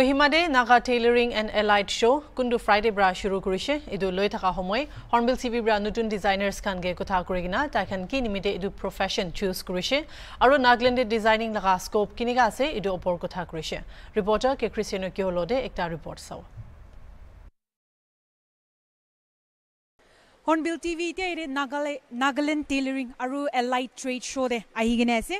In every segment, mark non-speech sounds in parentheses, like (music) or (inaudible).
কহিমাদে Naga tailoring and elite show কোনটো Friday পৰা শুৰু কৰিছে এইটো লৈ থকা সময় হৰ্ণবিল চিবিৰ পৰা নতুন ডিজাইনাৰ্ছ খান গে কথা কৰি কিনা তাইখন কি নিমিত্তে এইটো প্ৰফেশ্যন চুজ কৰিছে আৰু নাগলেণ্ডে ডিজাইনিং লগা স্কোপ কেনেকৈ আছে এইটো ওপৰ কথা কৰিছে ৰিপৰ্টাৰ কে ক্ৰিষ্টিয়ানৰ কিয় লদে এটা ৰিপৰ্ট চাওঁ হৰ্ণবিল টিভি এতিয়া এই নাগালে নাগালেণ্ড টেইলৰিং আৰু এলাইট ট্ৰেড শ্ব'তে আহি কিনে আছে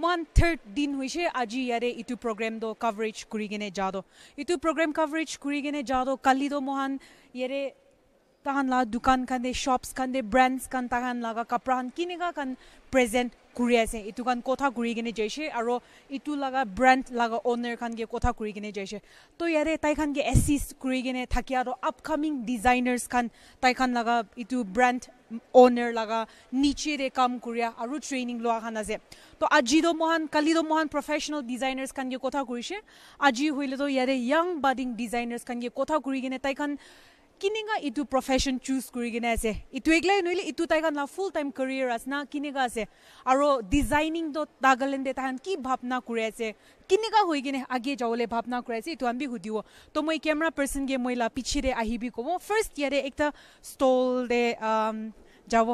ওৱান থাৰ্ড দিন হৈছে আজি ইয়াৰে ইটো প্ৰগ্ৰেম দ কভাৰেজ কৰি কেনে যাওঁ ইটো প্ৰগ্ৰেম কভাৰেজ কৰি কেনে যাওঁ কালি দ মহান ইয়াৰে তাহান লগা দোকান খান দে শ্বপছ খান দে ব্ৰেণ্ডছ খান তাহান লগা কাপোৰ খান কেনেকুৱা খান প্ৰেজেণ্ট কৰি আছে এইটো খান কথা কৰি কেনে যাইছে আৰু ইটো লগা ব্ৰেণ্ড লগা অ'নাৰ খানগে কথা কৰি কেনে যাইছে তো ইয়াৰে তাইখানগে এচিষ্ট কৰি কেনে থাকে আৰু আপকামিং ডিজাইনাৰ্ছ খান তাইখান লগা ইটো ব্ৰেণ্ড অনাৰ লগা নিচেৰে কাম কৰি আৰু ট্ৰেইনিং লোৱা খান আছে তো আজি দ মহান কালি দ মহান প্ৰফেচনেল ডিজাইনাৰ্ছ খান কথা কৰিছে আজি হ'লেতো ইয়াৰে য়াং বাডিং ডিজাইনাৰ্ছ খান কথা কৰি কিনে তাইখন কেনেকুৱা এইটো প্ৰফেশ্যন চুজ কৰি কিনে আছে এইটো এইগিলাই নোৱাৰিলে এইটো তাইক ফুল টাইম কেৰিয়াৰ আছে না কেনেকুৱা আছে আৰু ডিজাইনিংটো তাগালেণ্ডে তাহান কি ভাৱনা কৰি আছে কেনেকুৱা হৈ কিনে আগে যাবলৈ ভাৱনা কৰি আছে এইটো আমি সুধিব তো মই কেমেৰা পাৰ্চনগে মই লা পিছিৰে আহিবি ক'ব ফাৰ্ষ্ট ইয়াৰে এটা ষ্টলে যাব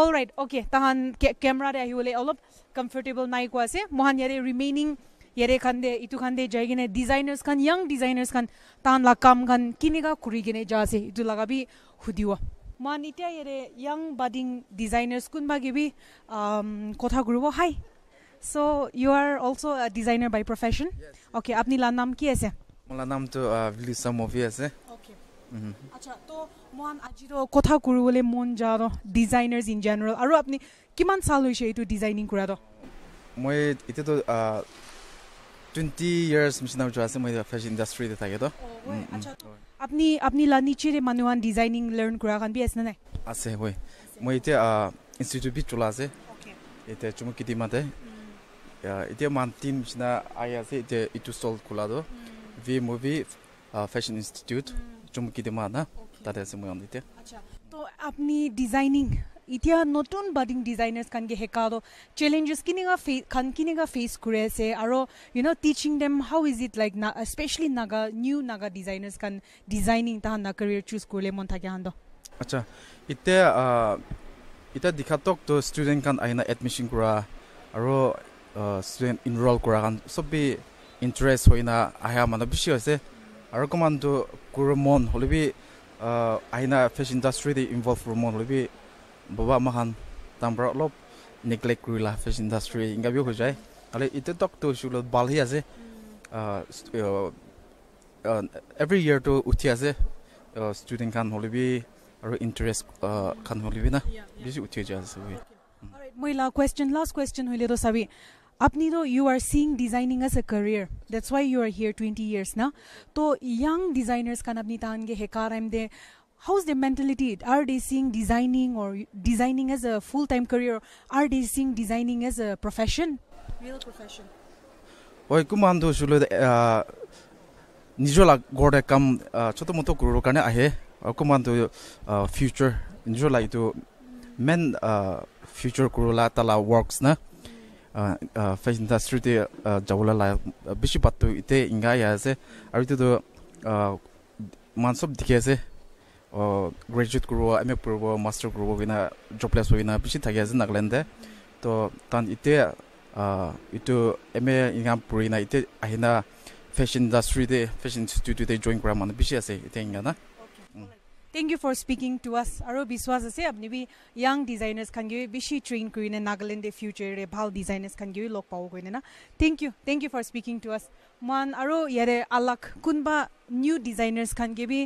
অল ৰাইট অ'কে তাহান কেমেৰাৰে আহিবলৈ অলপ কমফৰ্টেবল নাই কোৱা আছে মহান ইয়াৰে remaining yare khan de itu khan de jai gine designers khan young designers khan tan la kam khan kini ga kuri gine ja se itu laga bi hudiwa man itya yare young budding designers kun ba gibi um kotha guruwa hi so you are also a designer by profession yes. okay apni la nam ki ase mala nam to uh, vili samovi ase আচ্ছা তো মন আজিৰ কথা কৰিবলৈ মন যাওঁ designer in general আৰু আপুনি কিমান চাল হৈছে এইটো ডিজাইনিং কৰাটো মই এতিয়াতো 20 years mission now jase moi fashion industry de thake to apni apni la niche re manuan designing learn kura kan bi asna ne ase hoy moi te institute bi chula ase okay ete chumu kiti mate ya ete man team sina aya se ete itu sol kula do vi movie fashion institute chumu kiti mana tate ase moi andite acha to apni designing এতিয়া নতুন budding ডিজাইনাৰ্ছ খান কে শিকা তো challenges কেনেকা ফে খান কেনেকা face কৰি আছে আৰু you know' teaching them how is it like না specially Naga new Naga designers খান ডিজাইনিং তাহান না কেৰিয়াৰ চুজ কৰিলে মন থাকে সান্দ আচ্ছা এতিয়া এতিয়া দীঘাটক তো ষ্টুডেণ্ট খান আহিনা এডমিশ্যন কৰা আৰু ষ্টুডেণ্ট ইনৰল কৰা হ'লে বি আহিনা ফেশ্বন ইণ্ডাষ্ট্ৰিতে ইনভল্ভ হ'লে বাবা আমাখান তাৰপৰা অলপ নেগলেক্ট কৰিলা ফেশ্বন ইণ্ডাষ্ট্ৰী ইংগাবিও হৈ যায় আৰু এইটো টকটো হৈছোঁ বালহি আছে এভৰি ইয়েৰটো উঠি আছে ষ্টুডেণ্ট খান হ'লে বি আৰু ইণ্টাৰেষ্ট খান হ'লে বি না বেছি উঠি যোৱা আছে মহিলা কুৱেশ্যন লাষ্ট কুৱেশ্যন হ'লেতো চাবি আপুনি তো ইউ আৰ চিং designing as a career that's why you are here twenty years না তো য়াং ডিজাইনাৰ্ছ খান আপুনি তাহান গে হেকাৰ আইম দে how's their mentality? Are they seeing designing or designing as a full time career? Are they seeing designing as a profession? Real profession. ওই কুমান্ধু চুলে নিজলা গড়ে কাম ছোট মতো কৰিবৰ কাৰণে আহে কুমান্ধু ফিউচাৰ নিজলা এইটো মেইন ফিউচাৰ কৰোলা তালা ৱৰ্কছ না ফেশ্বন ইণ্ডাষ্ট্ৰিতে যাবলৈ লাই বেছি পাতটো ইতে ইংগা আছে আৰু এইটোতো মানচব দেখি আছে graduate guru mf guru master guru gina jobless wo gina pichin thagi azin naglan de to tan ite itu mf ingam puri na ite ahina fashion industry de fashion institute de join gram man pichi ase ite ingana thank you for speaking to us আৰু বিশ্বাস আছে আপুনি be young ডিজাইনাৰ্ছ খান গৈ বেছি train কৰি নে নাগালেণ্ড ফিউচাৰৰে ভাল ডিজাইনাৰ্ছ খান গৈ লগ পাব কৈ নে না thank you thank you for speaking to us মান আৰু ইয়াৰে আলাক কোনোবা নিউ ডিজাইনাৰ্ছ খান গৈ বি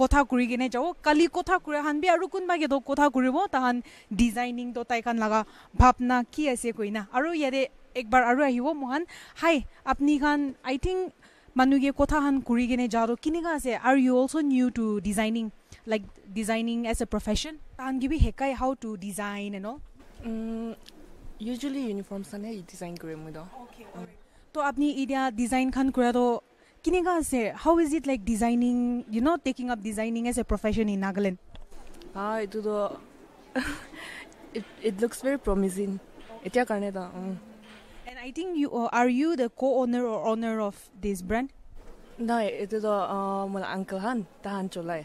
কথা কৰি কিনে যাব কালি কথা কৰে হান বি আৰু কোনোবা কেইটাক কথা কৰিব তাহান ডিজাইনিং তো তাইখান লগা ভাৱনা কি আছে কৈ না আৰু ইয়াৰে একবাৰ আৰু আহিব মহান হাই আপুনি খান আই থিংক মানুহে কথাখান কৰি কিনে যাওঁ কেনেকুৱা আছে আৰু you also' new to designing like designing as a profession? Can you explain how to design and all? Mm, usually uniforms are design grim with all. Okay, all right. So, you design khan kura to kinega ase? How is it like designing, you know, taking up designing as a profession in Nagaland? Ah, it do it looks very promising. Etia karne da. And I think you uh, are you the co-owner or owner of this brand? No, it is a uh, uncle han, tahan cholai.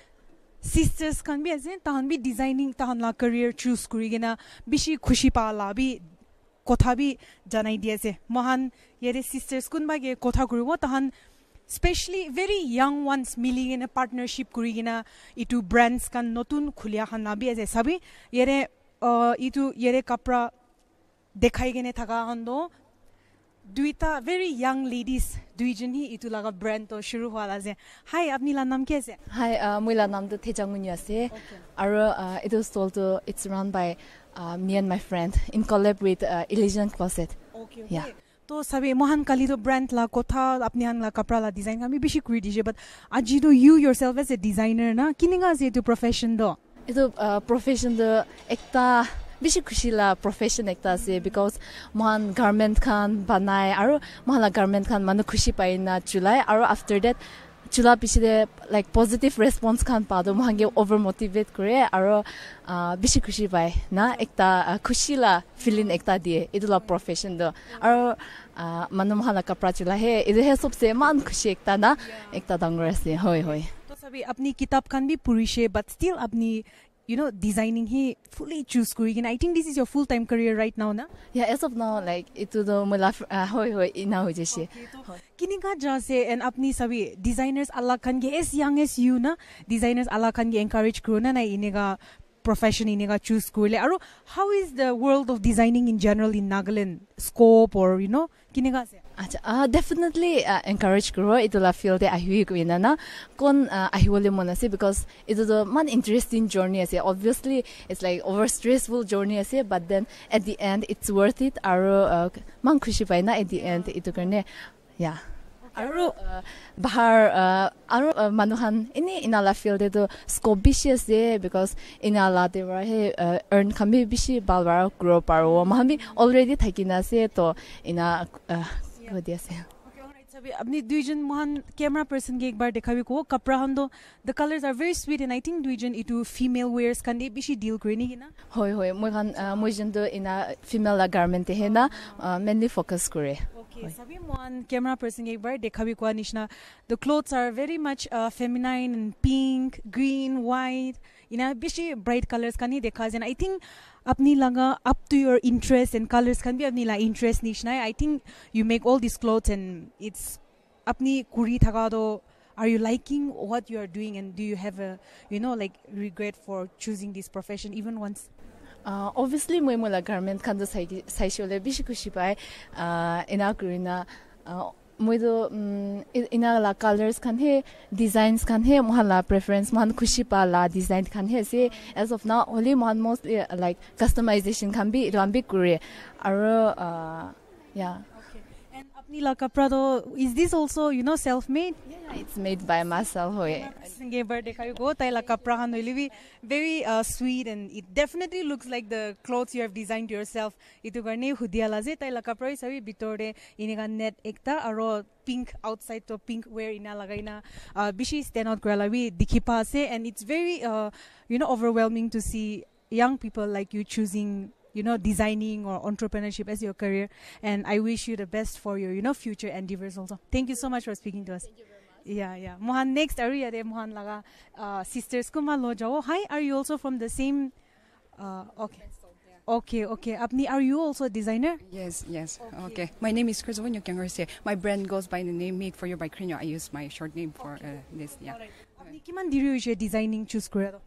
sisters khan bi ase tahan bi designing tahan la career choose kuri gina bishi khushi pa la bi kotha bi janai di ase mohan yere sisters kun ba ge kotha kuri wo tahan specially very young ones mili gina partnership kuri gina itu brands kan notun khulia khan la bi ase sabi yere uh, itu yere kapra dekhai gine thaka hando duita very young ladies duijan hi itu laga brand to shuru hua la ze hi apni la nam ke ase hi uh, mui la nam tu thejang ni ase aro uh, itu it's run by uh, me and my friend in collab with uh, illusion closet okay, yeah তো সবে মহান কালি তো brand লা কথা আপনি হান লা কাপড়া লা ডিজাইন আমি বেশি কুই দিছে বাট আজি তো you yourself as a designer না কিনিং আজ এটু প্রফেশন দ এটু প্রফেশন দ বেছি খুচি লা প্ৰফেশ্যন এটা আছে বিকজ মহান গাৰ্মেণ্ট খান বনাই আৰু মহানা গাৰ্মেণ্ট খান মানুহ খুচি পাই না চুলাই আৰু আফটাৰ ডেট চুলা পিছতে লাইক পজিটিভ ৰেচপঞ্চ খান পাওঁ মহানকে অভাৰ মটিভেট কৰে আৰু বেছি খুচি পাই না এটা খুচি লা ফিলিং এটা দিয়ে এইটো লা প্ৰফেশ্যন আৰু মানুহ মহানা কাপোৰা চুলা হে এইটো হে চবচে ইমান খুচি এটা না এটা ডাঙৰ আছে হয় হয় আপুনি কিতাপ খান বি পঢ়িছে বাট ষ্টিল আপুনি you know designing he fully choose kuri and i think this is your full time career right now na yeah as of now like itu do mula hoy hoy ina hoy jese kini ka jase and apni sabi designers ala kan ge as young as you na designers ala kan ge encourage kru na na inega profession inega choose kurile aro how is the world of designing in general in nagaland scope or you know kini ka se আচ্ছা definitely encourage কৰোঁ এইটো লা ফিল্ডে আহি কিনে না কোন আহিবলৈ মন আছে বিকজ এইটোতো ইমান ইণ্টাৰেষ্টিং জৰ্নি আছে obviously it's like over stressful journey আছে but then at the end it's worth it আৰু ইমান খুচি পায় না এট দি এণ্ড এইটো কাৰণে য়া আৰু ভাৰ আৰু মানুহান এনেই ইনালা ফিল্ডেতো স্ক'প বেছি আছে বিকজ ইনালা দেৱৰ সেই এৰ্ণ খামি বেছি ভাল বাৰ কৰিব পাৰোঁ আমি অলৰেডি থাকি নাছে তো ইনা ভিডিঅ' দি আছে আপুনি দুইজন মহান কেমেৰা পাৰ্চনক একবাৰ দেখাবি কওঁ কাপোৰা খান্দো the colours are very sweet and I think দুইজন এইটো ফিমেল ৱেয়াৰ্ছ খান দি বেছি ডিল কৰি নেকি হয় হয় মই খান মই যোনটো এনে ফিমেল গাৰ্মেণ্টে হে না মেইনলি ফ'কাছ কৰে মহান কেমেৰা পাৰ্চন একবাৰ দেখাবি কোৱা নিচিনা the clothes are very much feminine pink green white এনে বেছি ব্ৰাইট কালাৰ্ছ খানি দেখা যেন I think apni langa up to your interest and colors can be apni la interest nishna i think you make all these clothes and it's apni kuri thagado are you liking what you are doing and do you have a you know like regret for choosing this profession even once uh, obviously moi mola garment kan da sai sai shole bishikushi kushi uh, ina kurina uh, মইতো ইনাৰ লা colours খান হে designs খান হে মহান লা preference মহান খুচি পা লা ডিজাইন খান হে আছে এজ অফ না হলি মহান মষ্ট লাইক কাষ্টমাইজেশ্যন খান বি ৰাম বি কৰে আৰু য়া Nila Kaprado, is this also, you know, self-made? Yeah, it's made by myself. Very uh, sweet and it definitely looks like the clothes you have designed yourself. Itu karne hudiala je taila kapra hisabe bitore net ekta aro pink outside to pink wear ina lagaina uh, bishi stand out kora we dikhi pa ase and it's very uh, you know overwhelming to see young people like you choosing you know designing or entrepreneurship as your career and i wish you the best for your you know future endeavors also thank you so much for speaking to us yeah yeah mohan next are you there mohan laga uh, sisters kuma oh, hi are you also from the same uh, okay Okay, okay. Apni, are you also a designer? Yes, yes. Okay. okay. My name is Krizovinyo Kangarse. My brand goes by the name Made for You by Krinyo. I use my short name for okay. uh, this. Yeah. Apni, kiman diri designing choose kura?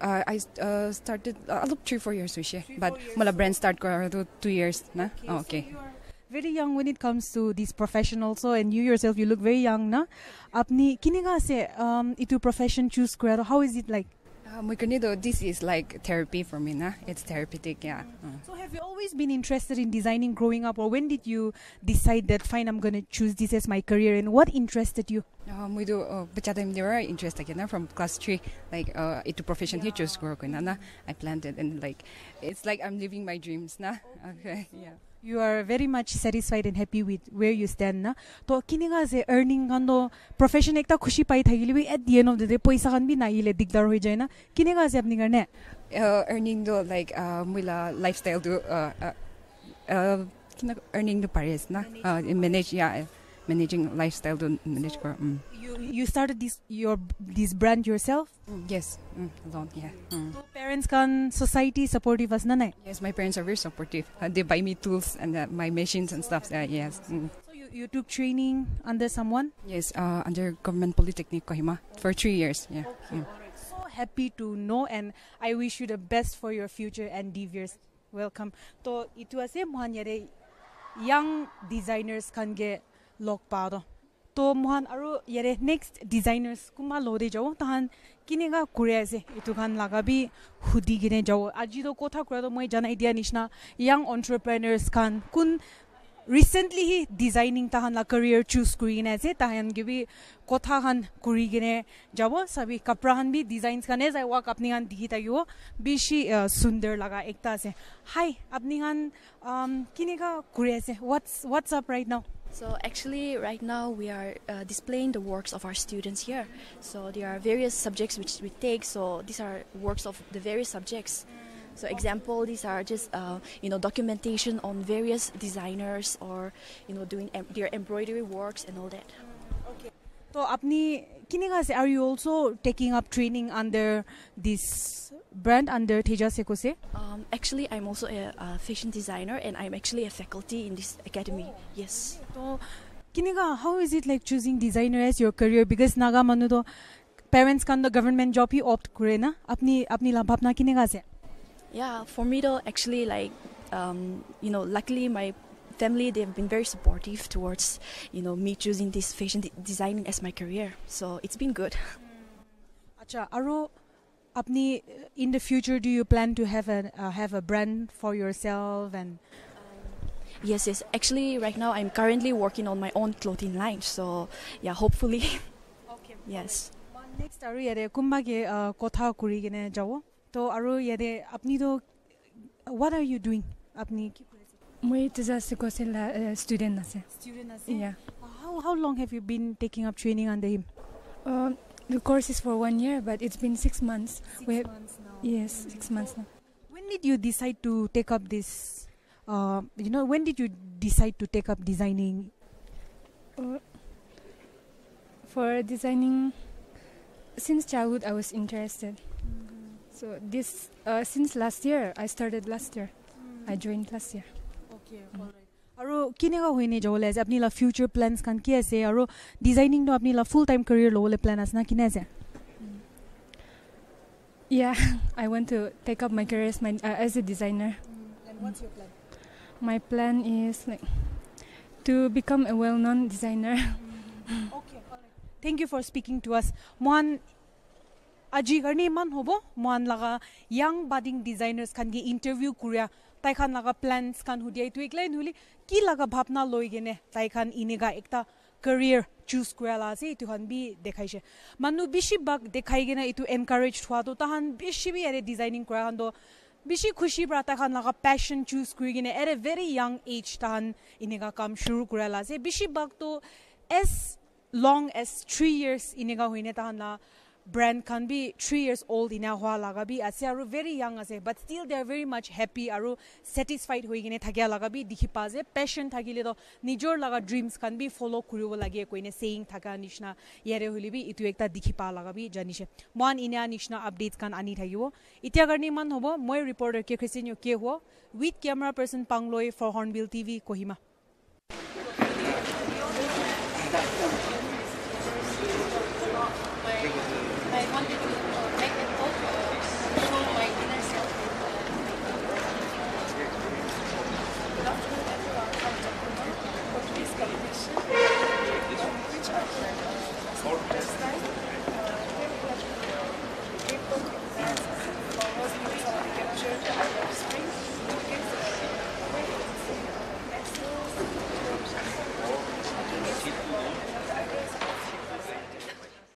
Uh, I uh, started uh, look three four years wish but mula brand start ko uh, two years na okay. So oh, very young when it comes to this profession also, and you yourself you look very young na apni kini um itu profession choose ko how is it like Ah, Muikanido, this is like therapy for me, nah? it's therapeutic, yeah. Ah. So have you always been interested in designing growing up or when did you decide that, fine, I'm going to choose this as my career and what interested you? Um, we do, uh, I'm very interested, you know, from class three, like uh, into profession yeah. teachers work, na, I planned it and like, it's like I'm living my dreams, nah? (laughs) Okay, yeah. you are very much satisfied and happy with where you stand na to kini nga ze earning nga no profession ekta khushi pai thagili we at the end of the day paisa kan bi na ile dikdar hoi jaina kini nga ze apni garne uh, earning do like uh, mula lifestyle do uh, uh, uh, earning the pares na uh, manage yeah managing lifestyle to manage. So mm. You you started this your this brand yourself? Mm, yes, mm, alone. Yeah. Mm. So parents can society supportive as nanay. Yes, my parents are very supportive. Uh, they buy me tools and uh, my machines and stuff. Uh, yes. Mm. So you, you took training under someone? Yes, uh, under Government Polytechnic Kohima for three years. Yeah. Okay, So happy to know, and I wish you the best for your future endeavors. Welcome. was a ase mohanyare young designers can get লগ পাওঁ তো মোহন আৰু ইয়াৰে next ডিজাইনাৰ্ছ কোনোবা লৈ যাওঁ তাহান কেনেকুৱা কৰি আছে এইটো খান লগাবি সুধি কিনে যাওঁ আজিতো কথা কৰাটো মই জানাই দিয়া নিচিনা ইয়াং অণ্টাৰপ্ৰেনাৰ্ছ খান কোন ৰিচেণ্টলি সি ডিজাইনিং তাহান কেৰিয়াৰ চুজ কৰি কিনে আছে তাহান কিবি কথা খান কৰি কিনে যাব চাবি কাপোৰ খান বি ডিজাইনছ খানে যায় ৱাক আপুনি খান দেখি থাকিব বেছি সুন্দৰ লগা এটা আছে হাই আপুনি খান কেনেকুৱা কৰি আছে what's what's up right now So actually, right now we are uh, displaying the works of our students here. So there are various subjects which we take. So these are works of the various subjects. So example, these are just uh, you know documentation on various designers or you know doing em- their embroidery works and all that. So, apni kinegase are you also taking up training under this brand under Teja Sekose? Um, actually, I'm also a, fashion designer and I'm actually a faculty in this academy. Yes. So, kinega how is it like choosing designer as your career? Because naga to parents kan the government job hi opt kore na apni apni la bhabna Yeah, for me though actually like um, you know luckily my family they have been very supportive towards you know me choosing this fashion de- designing as my career so it's been good (laughs) acha aro apni uh, in the future do you plan to have a uh, have a brand for yourself and yes yes actually right now i'm currently working on my own clothing line so yeah hopefully (laughs) okay yes next আৰু ইয়াৰে কোনোবাকে কথা কৰি কিনে To তো আৰু apni to what are you doing apni? Moi Tazase la eh, student Student Yeah. How, how long have you been taking up training under him? Um, the course is for one year, but it's been six months. Six have, months now. Yes, mm -hmm. six months now. When did you decide to take up this? Uh, you know, when did you decide to take up designing? Uh, for designing, since childhood, I was interested. Mm -hmm. So this uh, since last year, I started last year. Mm. I joined last year. আৰু কেনেকুৱা হয় নি যাবলৈ আছে আপুনি future planes খান কি আছে আৰু ডিজাইনিংটো আপুনি ফুল টাইম কেৰিয়াৰ ল'বলৈ প্লেন আছে না কিনে আছে Yeah, (laughs) I want to take up my career as, my, uh, as a designer. Mm. And what's your plan? My plan is like to become a well-known designer. Mm. okay, all right. Thank you for speaking to us. One আজি কাৰণে ইমান হ'ব মন লগা young budding ডিজাইনাৰ্ছ খান কি interview কৰিয়া তাইখান লগা planes খান সুধি এইটো এইকলাই নুলি কি লগা ভাৱনা লৈ কেনে তাইখান এনেকা এটা কেৰিয়াৰ চুজ কৰালা আছে এইটো খান বি দেখাইছে মানুহ বেছি বাক দেখাই কিনে এইটো এনকাৰেজ হোৱাটো তাহান বেছি বি এৰে ডিজাইনিং কৰা খান তো বেছি খুচি পৰা তাইখান লগা পেচন চুজ কৰি কিনে এৰে ভেৰি ইয়াং এইজ তাহান এনেকা কাম চুৰু কৰালা আছে বেছি বাকতো as long as three years এনেকা হৈনে তাহান লা brand can be three years old in a lagabi ase aru very young ase but still they are very much happy aru satisfied hoi gine thakia lagabi dikhi paase passion thakile to nijor laga dreams can be follow kuribo lage koine saying thaka nishna yare holi bi itu ekta dikhi pa lagabi janise mon ina nishna updates kan ani thakibo itia garni man hobo moi reporter ke khisin yo ke ho with camera person pangloi for hornbill tv kohima